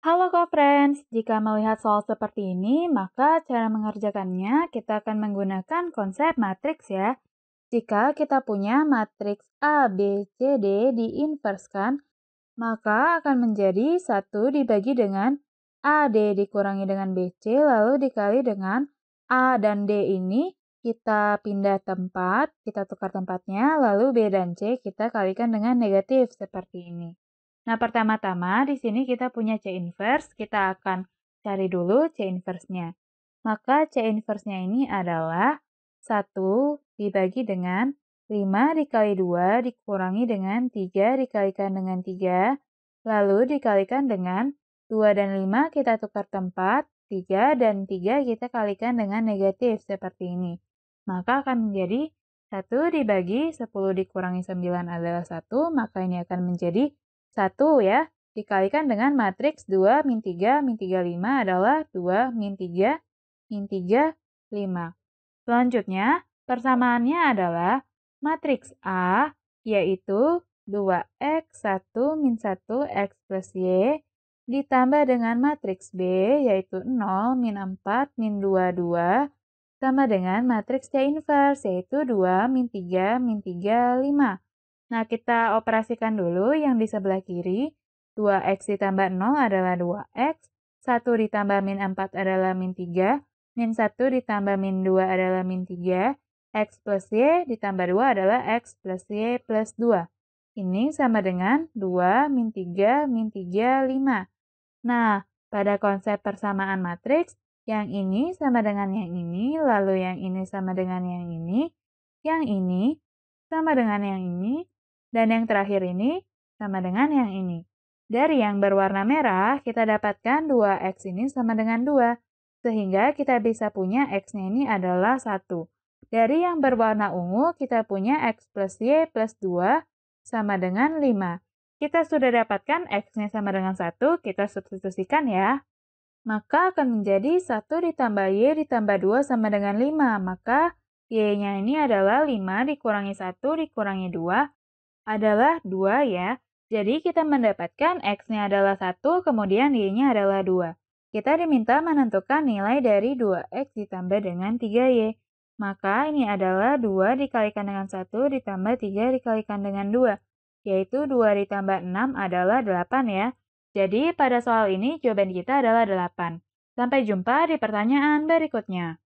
Halo co-friends, jika melihat soal seperti ini, maka cara mengerjakannya kita akan menggunakan konsep matriks ya. Jika kita punya matriks A, B, C, D diinverskan, maka akan menjadi satu dibagi dengan AD dikurangi dengan BC lalu dikali dengan A dan D ini kita pindah tempat, kita tukar tempatnya, lalu B dan C kita kalikan dengan negatif seperti ini. Nah, pertama-tama di sini kita punya C inverse, kita akan cari dulu C inverse-nya. Maka C inverse-nya ini adalah 1 dibagi dengan 5 dikali 2 dikurangi dengan 3 dikalikan dengan 3, lalu dikalikan dengan 2 dan 5 kita tukar tempat, 3 dan 3 kita kalikan dengan negatif seperti ini. Maka akan menjadi 1 dibagi 10 dikurangi 9 adalah 1, maka ini akan menjadi 1 ya, dikalikan dengan matriks 2 min 3 min 3 5 adalah 2 min 3 min 3 5. Selanjutnya, persamaannya adalah matriks A yaitu 2x1 min 1x plus y ditambah dengan matriks B yaitu 0 min 4 min 2 2 sama dengan matriks C inverse yaitu 2 min 3 min 3 5 Nah, kita operasikan dulu yang di sebelah kiri. 2x ditambah 0 adalah 2x, 1 ditambah min 4 adalah min 3, min 1 ditambah min 2 adalah min 3, x plus y ditambah 2 adalah x plus y plus 2. Ini sama dengan 2 min 3 min 3, 5. Nah, pada konsep persamaan matriks, yang ini sama dengan yang ini, lalu yang ini sama dengan yang ini, yang ini sama dengan yang ini, dan yang terakhir ini sama dengan yang ini. Dari yang berwarna merah, kita dapatkan 2x ini sama dengan 2, sehingga kita bisa punya x-nya ini adalah 1. Dari yang berwarna ungu, kita punya x plus y plus 2 sama dengan 5. Kita sudah dapatkan x-nya sama dengan 1, kita substitusikan ya. Maka akan menjadi 1 ditambah y ditambah 2 sama dengan 5, maka y-nya ini adalah 5 dikurangi 1 dikurangi 2 adalah 2 ya. Jadi kita mendapatkan X-nya adalah 1, kemudian Y-nya adalah 2. Kita diminta menentukan nilai dari 2X ditambah dengan 3Y. Maka ini adalah 2 dikalikan dengan 1 ditambah 3 dikalikan dengan 2, yaitu 2 ditambah 6 adalah 8 ya. Jadi pada soal ini jawaban kita adalah 8. Sampai jumpa di pertanyaan berikutnya.